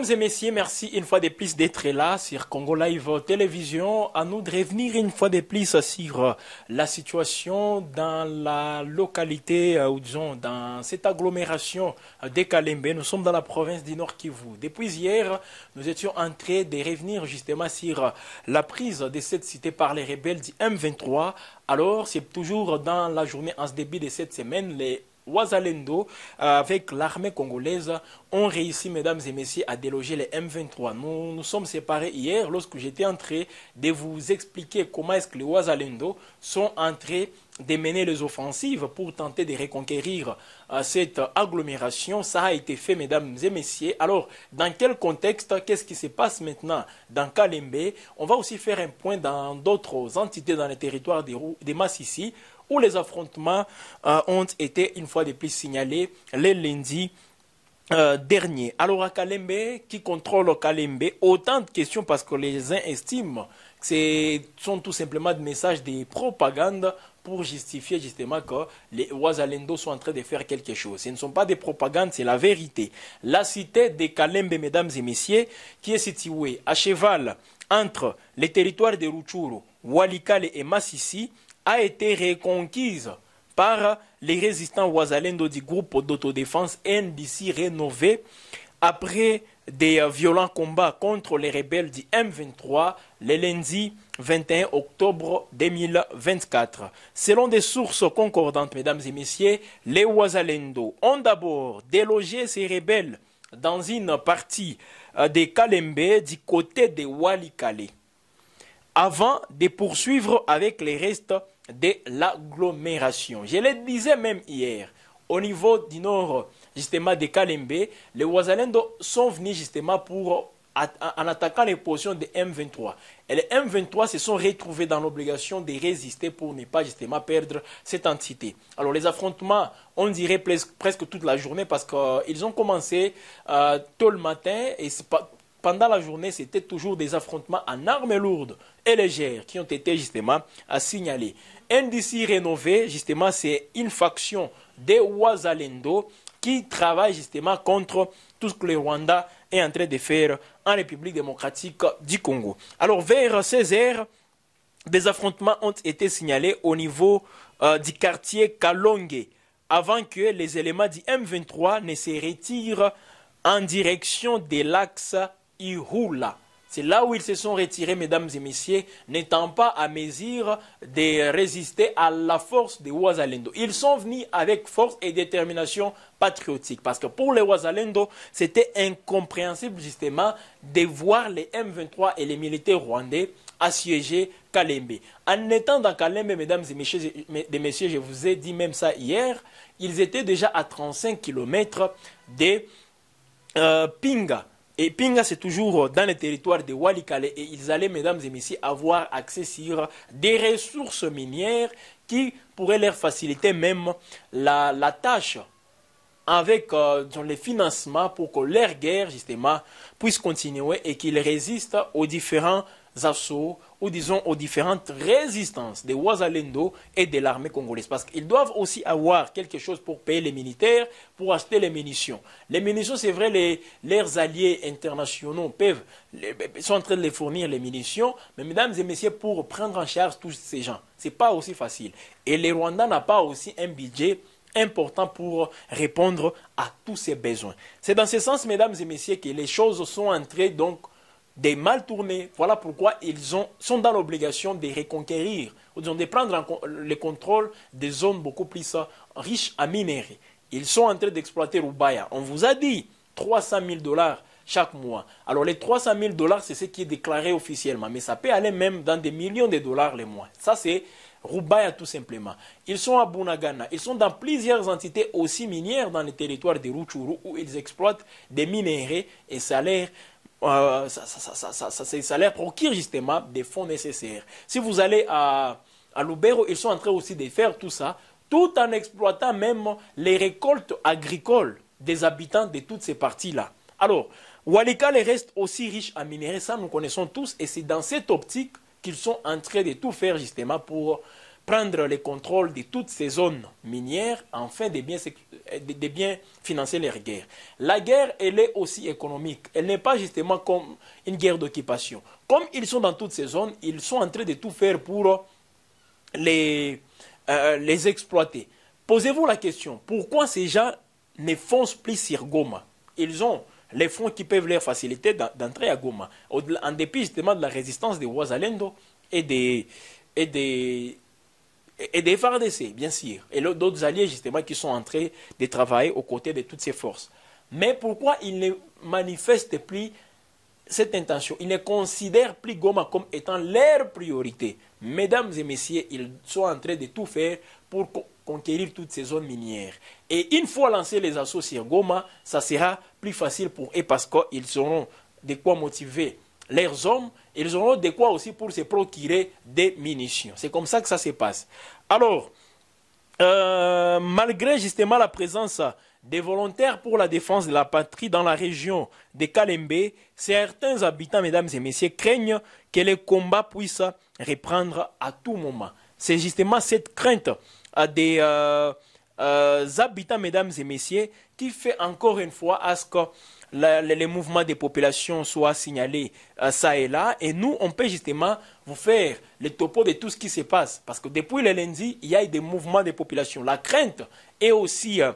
Mesdames et messieurs, merci une fois de plus d'être là sur Congo Live Télévision. À nous de revenir une fois de plus sur euh, la situation dans la localité, euh, ou disons dans cette agglomération euh, de Kalembe. Nous sommes dans la province du Nord Kivu. Depuis hier, nous étions en train de revenir justement sur la prise de cette cité par les rebelles du M23. Alors, c'est toujours dans la journée en ce début de cette semaine, les Ouazalendo euh, avec l'armée congolaise ont réussi, mesdames et messieurs, à déloger les M23. Nous nous sommes séparés hier lorsque j'étais entré de vous expliquer comment est-ce que les Ouazalendo sont entrés de mener les offensives pour tenter de reconquérir euh, cette agglomération. Ça a été fait, mesdames et messieurs. Alors, dans quel contexte Qu'est-ce qui se passe maintenant dans Kalembe On va aussi faire un point dans d'autres entités dans les territoires des, des masses ici où les affrontements euh, ont été une fois de plus signalés le lundi euh, dernier. Alors à Kalembe, qui contrôle Kalembe Autant de questions parce que les uns estiment que ce sont tout simplement des messages de propagande pour justifier justement que les Ouazalendo sont en train de faire quelque chose. Ce ne sont pas des propagandes, c'est la vérité. La cité de Kalembe, mesdames et messieurs, qui est située à cheval entre les territoires de Ruchuru, Walikale et Massissi, a été reconquise par les résistants Ouazalendo du groupe d'autodéfense NDC rénové après des violents combats contre les rebelles du M23 le lundi 21 octobre 2024. Selon des sources concordantes, mesdames et messieurs, les Ouazalendo ont d'abord délogé ces rebelles dans une partie euh, des Kalembe du côté de Walikale avant de poursuivre avec les restes de l'agglomération. Je le disais même hier, au niveau du nord, justement, de Kalembe, les Ouazalendo sont venus justement pour en attaquant les positions des M23. Et les M23 se sont retrouvés dans l'obligation de résister pour ne pas justement perdre cette entité. Alors les affrontements, on dirait presque toute la journée parce qu'ils euh, ont commencé euh, tôt le matin et c'est pas, pendant la journée, c'était toujours des affrontements en armes lourdes et légères qui ont été justement à signaler. NDC rénové, justement, c'est une faction des Ouazalendo qui travaille justement contre tout ce que le Rwanda est en train de faire en République démocratique du Congo. Alors vers 16 h des affrontements ont été signalés au niveau euh, du quartier Kalonge, avant que les éléments du M23 ne se retirent en direction de l'axe c'est là où ils se sont retirés, mesdames et messieurs, n'étant pas à mesure de résister à la force des Ouazalendo. Ils sont venus avec force et détermination patriotique. Parce que pour les Ouazalendo, c'était incompréhensible justement de voir les M23 et les militaires rwandais assiéger Kalembe. En étant dans Kalembe, mesdames et messieurs, je vous ai dit même ça hier, ils étaient déjà à 35 km de euh, Pinga. Et Pinga, c'est toujours dans le territoire de Walikale. Et ils allaient, mesdames et messieurs, avoir accès sur des ressources minières qui pourraient leur faciliter même la, tâche avec euh, les financements pour que leur guerre, justement, puisse continuer et qu'ils résistent aux différents assauts, ou disons aux différentes résistances des Ouazalendo et de l'armée congolaise. Parce qu'ils doivent aussi avoir quelque chose pour payer les militaires, pour acheter les munitions. Les munitions, c'est vrai, les, leurs alliés internationaux peuvent, sont en train de les fournir, les munitions, mais mesdames et messieurs, pour prendre en charge tous ces gens, ce n'est pas aussi facile. Et le Rwanda n'a pas aussi un budget important pour répondre à tous ces besoins. C'est dans ce sens, mesdames et messieurs, que les choses sont entrées donc des mal tournés. Voilà pourquoi ils ont, sont dans l'obligation de reconquérir, ou de prendre le contrôle des zones beaucoup plus euh, riches en minerais. Ils sont en train d'exploiter Rubaya. On vous a dit 300 000 dollars chaque mois. Alors les 300 000 dollars, c'est ce qui est déclaré officiellement, mais ça peut aller même dans des millions de dollars les mois. Ça, c'est Rubaya tout simplement. Ils sont à Bunagana, ils sont dans plusieurs entités aussi minières dans le territoires de Ruchuru où ils exploitent des minerais et salaires ça, ça, ça, ça justement des fonds nécessaires. Si vous allez à, à Lubero, ils sont en train aussi de faire tout ça, tout en exploitant même les récoltes agricoles des habitants de toutes ces parties-là. Alors, les reste aussi riche en minerais, ça nous connaissons tous, et c'est dans cette optique qu'ils sont en train de tout faire justement pour prendre le contrôle de toutes ces zones minières afin de bien, euh, de bien financer leur guerre. La guerre, elle est aussi économique. Elle n'est pas justement comme une guerre d'occupation. Comme ils sont dans toutes ces zones, ils sont en train de tout faire pour les, euh, les exploiter. Posez-vous la question, pourquoi ces gens ne foncent plus sur Goma Ils ont les fonds qui peuvent leur faciliter d'entrer à Goma, en dépit justement de la résistance des Ouazalendo et des, et des et des FARDC, bien sûr, et d'autres alliés justement qui sont entrés de travailler aux côtés de toutes ces forces. Mais pourquoi ils ne manifestent plus cette intention Ils ne considèrent plus Goma comme étant leur priorité. Mesdames et messieurs, ils sont en train de tout faire pour conquérir toutes ces zones minières. Et une fois lancés les assauts sur Goma, ça sera plus facile pour eux parce qu'ils auront de quoi motiver leurs hommes, ils auront de quoi aussi pour se procurer des munitions. C'est comme ça que ça se passe. Alors, euh, malgré justement la présence des volontaires pour la défense de la patrie dans la région de Kalembe, certains habitants, mesdames et messieurs, craignent que les combats puissent reprendre à tout moment. C'est justement cette crainte euh, des euh, habitants, mesdames et messieurs, qui fait encore une fois à ce que les mouvements des populations soient signalés euh, ça et là. Et nous, on peut justement vous faire le topo de tout ce qui se passe. Parce que depuis le lundi, il y a eu des mouvements des populations. La crainte est aussi... Euh,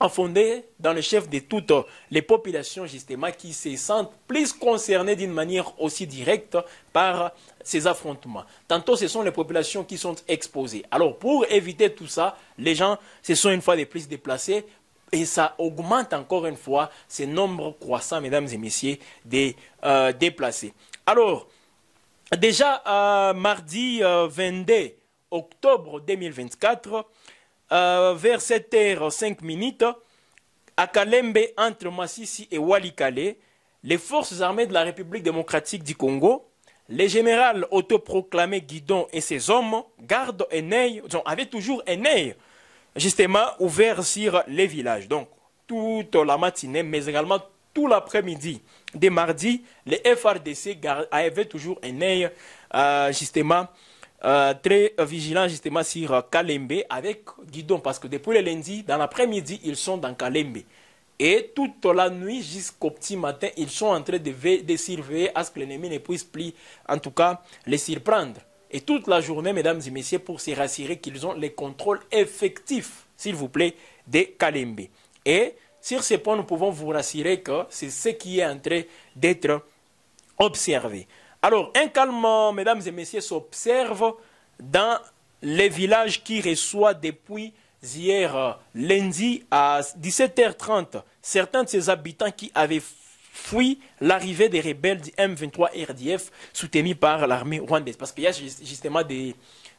en fondée dans le chef de toutes euh, les populations, justement, qui se sentent plus concernées d'une manière aussi directe par ces affrontements. Tantôt, ce sont les populations qui sont exposées. Alors, pour éviter tout ça, les gens se sont une fois de plus déplacés et ça augmente encore une fois ces nombres croissant, mesdames et messieurs, des euh, déplacés. Alors, déjà euh, mardi 22 euh, octobre 2024, vers 7h05 minutes, à Kalembe, entre Massissi et Walikale, les forces armées de la République démocratique du Congo, le général autoproclamé Guidon et ses hommes gardent un œil, avaient toujours un justement ouvert sur les villages. Donc, toute la matinée, mais également tout l'après-midi des mardis, les FRDC avaient toujours un œil euh, justement euh, très vigilant justement sur Kalembe avec Guidon parce que depuis le lundi, dans l'après-midi, ils sont dans Kalembe. Et toute la nuit jusqu'au petit matin, ils sont en train de, de surveiller à ce que l'ennemi ne puisse plus, en tout cas, les surprendre et toute la journée, mesdames et messieurs, pour se rassurer qu'ils ont les contrôles effectifs, s'il vous plaît, des Kalembe. Et sur ce point, nous pouvons vous rassurer que c'est ce qui est en train d'être observé. Alors, un calme, mesdames et messieurs, s'observe dans les villages qui reçoivent depuis hier euh, lundi à 17h30 certains de ses habitants qui avaient fuit l'arrivée des rebelles du M23 RDF soutenus par l'armée rwandaise. Parce qu'il y a justement des,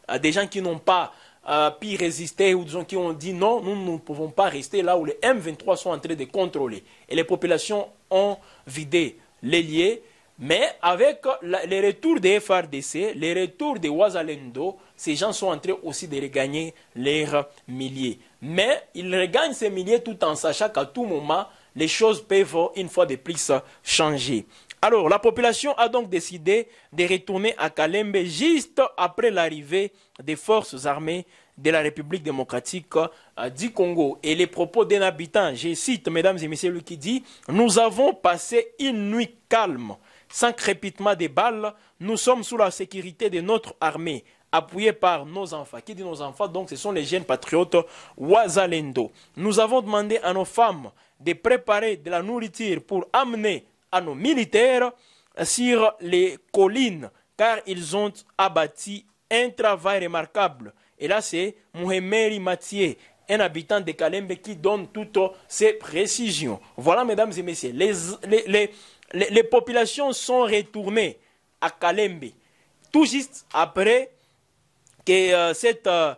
euh, des gens qui n'ont pas euh, pu résister ou des gens qui ont dit non, nous ne pouvons pas rester là où les M23 sont en train de contrôler. Et les populations ont vidé les liens. Mais avec le retour des FRDC, les retours des Ouazalendo, ces gens sont en train aussi de regagner leurs milliers. Mais ils regagnent ces milliers tout en sachant qu'à tout moment, les choses peuvent une fois de plus changer. Alors, la population a donc décidé de retourner à Kalembe juste après l'arrivée des forces armées de la République démocratique euh, du Congo. Et les propos d'un habitant, je cite, mesdames et messieurs, lui qui dit « Nous avons passé une nuit calme, sans crépitement des balles. Nous sommes sous la sécurité de notre armée appuyée par nos enfants. Qui dit nos enfants Donc, ce sont les jeunes patriotes Wazalendo. « Nous avons demandé à nos femmes de préparer de la nourriture pour amener à nos militaires sur les collines, car ils ont abattu un travail remarquable. Et là, c'est Mouhemeri Mathieu, un habitant de Kalembe, qui donne toutes ces précisions. Voilà, mesdames et messieurs, les, les, populations sont retournées à Kalembe, tout juste après que euh, cette euh,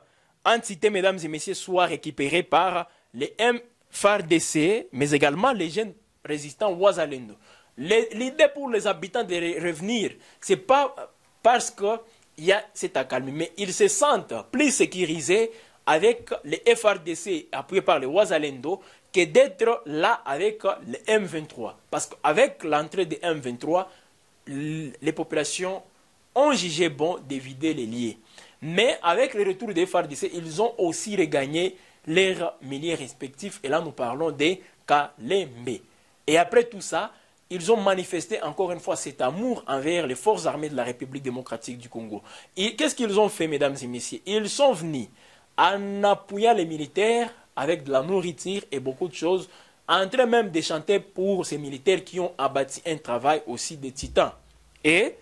entité, mesdames et messieurs, soit récupérée par les M FARDC, mais également les jeunes résistants Ouazalendo. L'idée pour les habitants de revenir, n'est pas parce qu'il y a cet accalmie, mais ils se sentent plus sécurisés avec les FRDC appuyés par les Ouazalendo que d'être là avec les M23. Parce qu'avec l'entrée des M23, les populations ont jugé bon d'éviter les liens. Mais avec le retour des FARDC, ils ont aussi regagné leurs milliers respectifs. Et là, nous parlons des Kalembe. Et après tout ça, ils ont manifesté encore une fois cet amour envers les forces armées de la République démocratique du Congo. et Qu'est-ce qu'ils ont fait, mesdames et messieurs Ils sont venus en appuyant les militaires avec de la nourriture et beaucoup de choses, en train même des chanter pour ces militaires qui ont abattu un travail aussi des titans. Et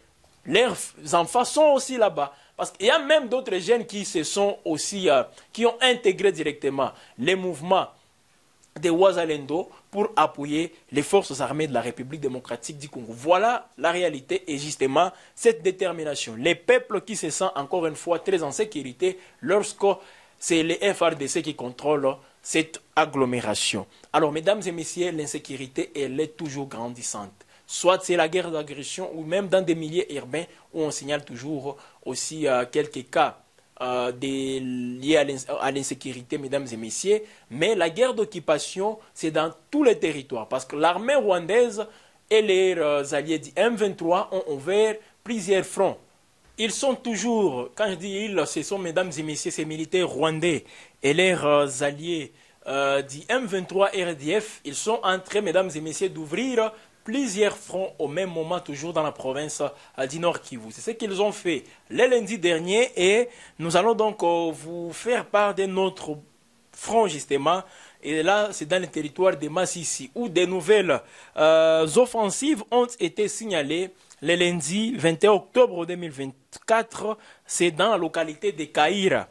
leurs enfants sont aussi là-bas. Parce qu'il y a même d'autres jeunes qui se sont aussi, euh, qui ont intégré directement les mouvements de Ouazalendo pour appuyer les forces armées de la République démocratique du Congo. Voilà la réalité et justement cette détermination. Les peuples qui se sentent encore une fois très en sécurité lorsque c'est les FRDC qui contrôlent cette agglomération. Alors, mesdames et messieurs, l'insécurité, elle est toujours grandissante. Soit c'est la guerre d'agression ou même dans des milieux urbains où on signale toujours aussi euh, quelques cas euh, liés à l'insécurité, mesdames et messieurs. Mais la guerre d'occupation, c'est dans tous les territoires. Parce que l'armée rwandaise et les euh, alliés du M23 ont ouvert plusieurs fronts. Ils sont toujours, quand je dis ils, ce sont, mesdames et messieurs, ces militaires rwandais et leurs alliés du M23 RDF. Ils sont entrés, mesdames et messieurs, d'ouvrir plusieurs fronts au même moment, toujours dans la province du Nord Kivu. C'est ce qu'ils ont fait le lundi dernier et nous allons donc euh, vous faire part de notre front, justement. Et là, c'est dans le territoire de Massissi, où des nouvelles euh, offensives ont été signalées le lundi 21 octobre 2024. C'est dans la localité de Kaïra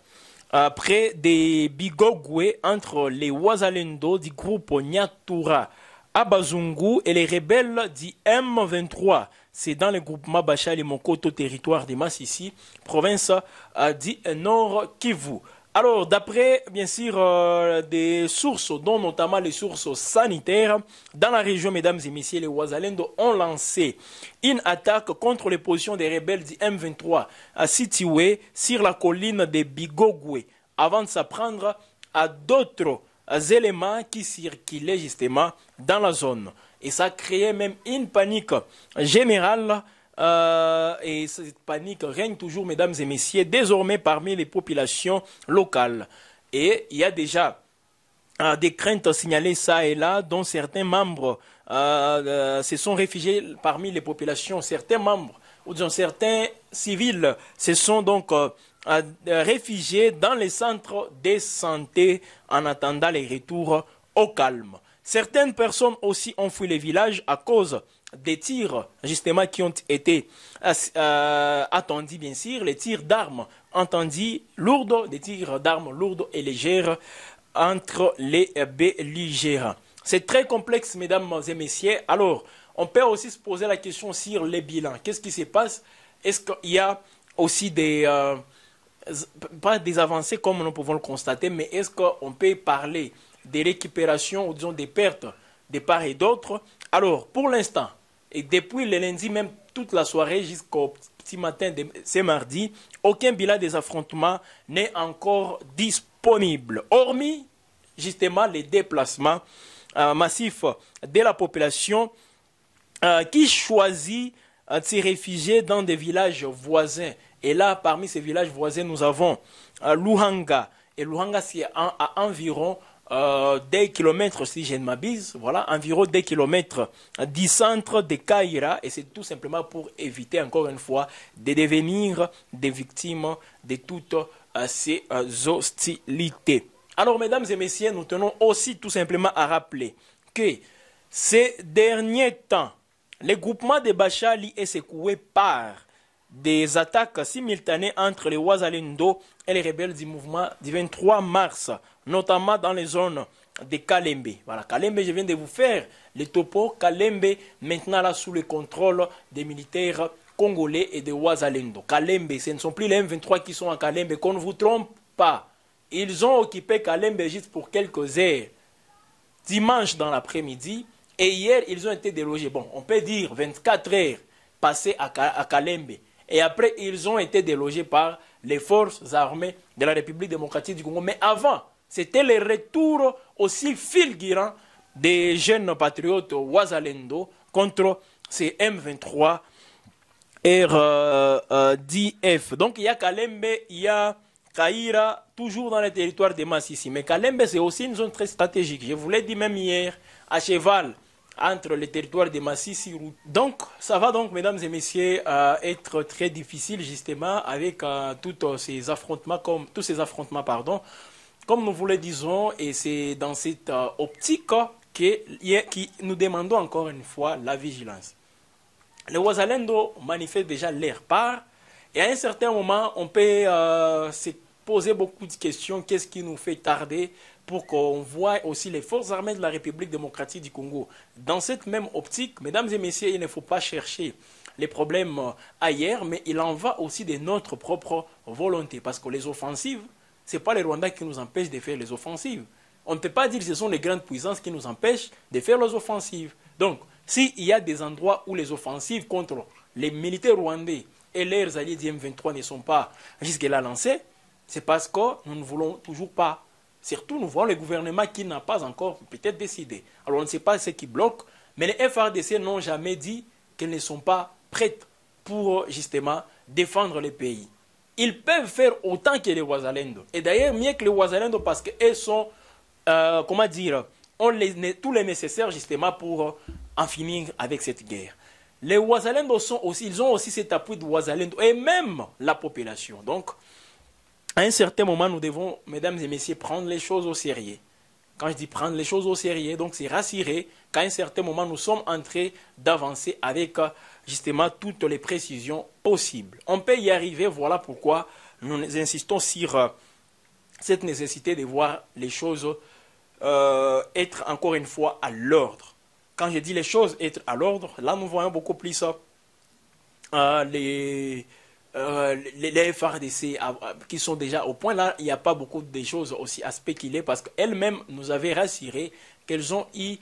euh, près des Bigogwe, entre les Ouazalendo du groupe Nyatura. Abazungu et les rebelles du M23. C'est dans le groupe Bachal et Mokoto, territoire de Massissi, province euh, du Nord Kivu. Alors, d'après, bien sûr, euh, des sources, dont notamment les sources sanitaires, dans la région, mesdames et messieurs, les Ouazalendo ont lancé une attaque contre les positions des rebelles du M23 à sur la colline de Bigogwe, avant de s'apprendre à d'autres éléments qui circulaient justement dans la zone. Et ça créait même une panique générale. Euh, et cette panique règne toujours, mesdames et messieurs, désormais parmi les populations locales. Et il y a déjà euh, des craintes signalées ça et là, dont certains membres euh, se sont réfugiés parmi les populations. Certains membres ou disons, certains civils se sont donc euh, réfugiés dans les centres de santé en attendant les retours au calme. Certaines personnes aussi ont fui les villages à cause des tirs, justement, qui ont été euh, euh, attendus, bien sûr, les tirs d'armes entendus lourdes, des tirs d'armes lourdes et légères entre les belligérants. C'est très complexe, mesdames et messieurs. Alors, on peut aussi se poser la question sur les bilans. Qu'est-ce qui se passe Est-ce qu'il y a aussi des pas des avancées comme nous pouvons le constater, mais est-ce qu'on peut parler des récupérations ou des pertes de part et d'autre Alors, pour l'instant, et depuis le lundi, même toute la soirée jusqu'au petit matin de ce mardi, aucun bilan des affrontements n'est encore disponible, hormis justement les déplacements euh, massifs de la population euh, qui choisit euh, de se réfugier dans des villages voisins. Et là, parmi ces villages voisins, nous avons euh, Luhanga. Et Luhanga, c'est à, environ euh, des kilomètres, si je ne m'abuse, voilà, environ 10 kilomètres euh, du centre de Kaira, et c'est tout simplement pour éviter, encore une fois, de devenir des victimes de toutes euh, ces hostilités. Alors, mesdames et messieurs, nous tenons aussi tout simplement à rappeler que ces derniers temps, les groupements de Bachali est secoué par des attaques simultanées entre les Ouazalendo et les rebelles du mouvement du 23 mars, notamment dans les zones de Kalembe. Voilà, Kalembe, je viens de vous faire le topo. Kalembe, maintenant là, sous le contrôle des militaires congolais et des Ouazalendo. Kalembe, ce ne sont plus les M23 qui sont à Kalembe, qu'on ne vous trompe pas. Ils ont occupé Kalembe juste pour quelques heures. Dimanche dans l'après-midi, et hier, ils ont été délogés. Bon, on peut dire 24 heures passées à Kalembe. Et après, ils ont été délogés par les forces armées de la République démocratique du Congo. Mais avant, c'était le retour aussi fulgurant des jeunes patriotes Ouazalendo contre ces M23 RDF. Euh, euh, Donc il y a Kalembe, il y a Kaira, toujours dans le territoire des Massissi. Mais Kalembe, c'est aussi une zone très stratégique. Je vous l'ai dit même hier, à cheval entre les territoires de Massissi. Donc, ça va donc, mesdames et messieurs, euh, être très difficile justement avec euh, tous euh, ces affrontements, comme tous ces affrontements, pardon, comme nous vous le disons, et c'est dans cette optique que, nous demandons encore une fois la vigilance. Le Wazalendo manifeste déjà l'air part, et à un certain moment, on peut se poser beaucoup de questions. Qu'est-ce qui nous fait tarder pour qu'on voit aussi les forces armées de la République démocratique du Congo. Dans cette même optique, mesdames et messieurs, il ne faut pas chercher les problèmes euh, ailleurs, mais il en va aussi de notre propre volonté. Parce que les offensives, ce n'est pas les Rwandais qui nous empêchent de faire les offensives. On ne peut pas dire que ce sont les grandes puissances qui nous empêchent de faire les offensives. Donc, s'il y a des endroits où les offensives contre les militaires rwandais et leurs alliés du M23 ne sont pas jusque-là lancées, c'est parce que nous ne voulons toujours pas Surtout, nous voyons le gouvernement qui n'a pas encore peut-être décidé. Alors, on ne sait pas ce qui bloque, mais les FRDC n'ont jamais dit qu'elles ne sont pas prêtes pour euh, justement défendre le pays. Ils peuvent faire autant que les Ouazalendo. Et d'ailleurs, mieux que les Ouazalendo parce qu'elles sont, euh, comment dire, ont les, tous les nécessaires justement pour euh, en finir avec cette guerre. Les Ouazalendo sont aussi, ils ont aussi cet appui de Ouazalendo et même la population. Donc, à un certain moment, nous devons, mesdames et messieurs, prendre les choses au sérieux. Quand je dis prendre les choses au sérieux, donc c'est rassurer qu'à un certain moment, nous sommes en train d'avancer avec euh, justement toutes les précisions possibles. On peut y arriver, voilà pourquoi nous insistons sur euh, cette nécessité de voir les choses euh, être encore une fois à l'ordre. Quand je dis les choses être à l'ordre, là nous voyons beaucoup plus les euh, les, FRDC ah, ah, qui sont déjà au point là, il n'y a pas beaucoup de choses aussi à spéculer parce qu'elles-mêmes nous avaient rassuré qu'elles ont eu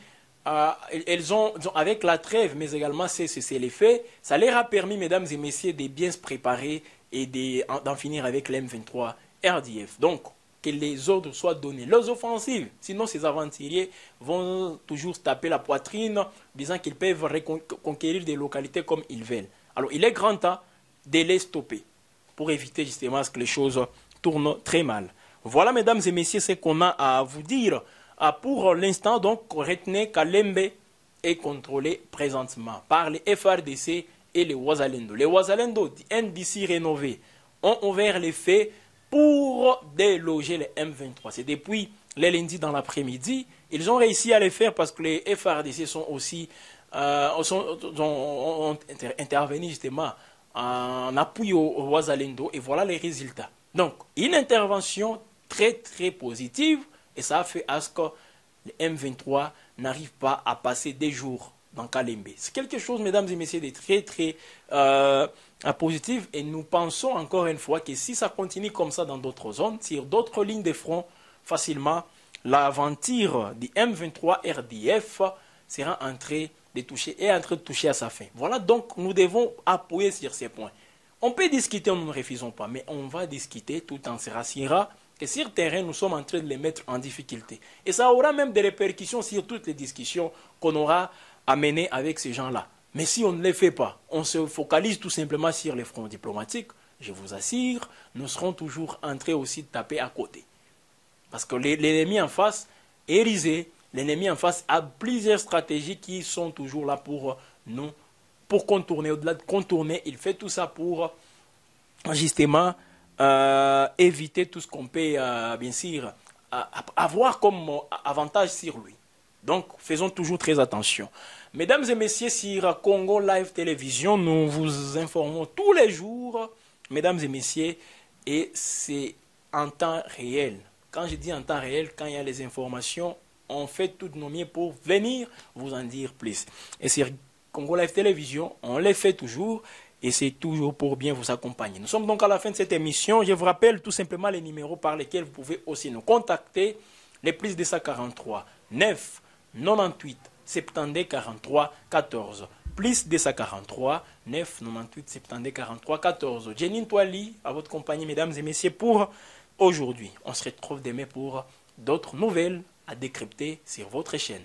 ah, elles ont, avec la trêve, mais également c'est les faits, ça leur a permis, mesdames et messieurs, de bien se préparer et d'en finir avec l'M23 RDF. Donc, que les ordres soient donnés, leurs offensives. Sinon, ces aventuriers vont toujours taper la poitrine, disant qu'ils peuvent reconquérir des localités comme ils veulent. Alors, il est grand temps de les stopper pour éviter justement que les choses tournent très mal. Voilà, mesdames et messieurs, ce qu'on a à vous dire. Ah, pour l'instant, donc, retenez qu'Alembe est contrôlé présentement par les FRDC et les Ouazalendo. Les Ouazalendo, NDC rénovés, ont ouvert les faits pour déloger les M23. C'est depuis les lundis dans l'après-midi. Ils ont réussi à les faire parce que les FRDC sont aussi euh, ont, intervenu justement en appui aux au et voilà les résultats. Donc, une intervention très très positive et ça a fait à ce que le M23 n'arrive pas à passer des jours dans Kalembe. C'est quelque chose, mesdames et messieurs, de très très euh, positif et nous pensons encore une fois que si ça continue comme ça dans d'autres zones, sur d'autres lignes de front, facilement, l'aventure du M23 RDF sera entrée toucher est en train de toucher à sa fin. Voilà donc nous devons appuyer sur ces points. On peut discuter, nous ne refusons pas, mais on va discuter tout en se rassurant que sur terrain, nous sommes en train de les mettre en difficulté. Et ça aura même des répercussions sur toutes les discussions qu'on aura à mener avec ces gens-là. Mais si on ne les fait pas, on se focalise tout simplement sur les fronts diplomatiques, je vous assure, nous serons toujours en train aussi de taper à côté. Parce que l'ennemi en face est risé, l'ennemi en face a plusieurs stratégies qui sont toujours là pour euh, nous, pour contourner. Au-delà de contourner, il fait tout ça pour euh, justement euh, éviter tout ce qu'on peut, bien sûr, avoir comme avantage sur lui. Donc, faisons toujours très attention. Mesdames et messieurs, sur Congo Live Télévision, nous vous informons tous les jours, mesdames et messieurs, et c'est en temps réel. Quand je dis en temps réel, quand il y a les informations, on fait tout nos mieux pour venir vous en dire plus. Et c'est Congo Live Télévision, on les fait toujours et c'est toujours pour bien vous accompagner. Nous sommes donc à la fin de cette émission. Je vous rappelle tout simplement les numéros par lesquels vous pouvez aussi nous contacter. Les plus de 143 9 98 72 43 14 plus 143 9 98 72 43 14. Jenine Toali, à votre compagnie, mesdames et messieurs, pour aujourd'hui. On se retrouve demain pour d'autres nouvelles à décrypter sur votre chaîne.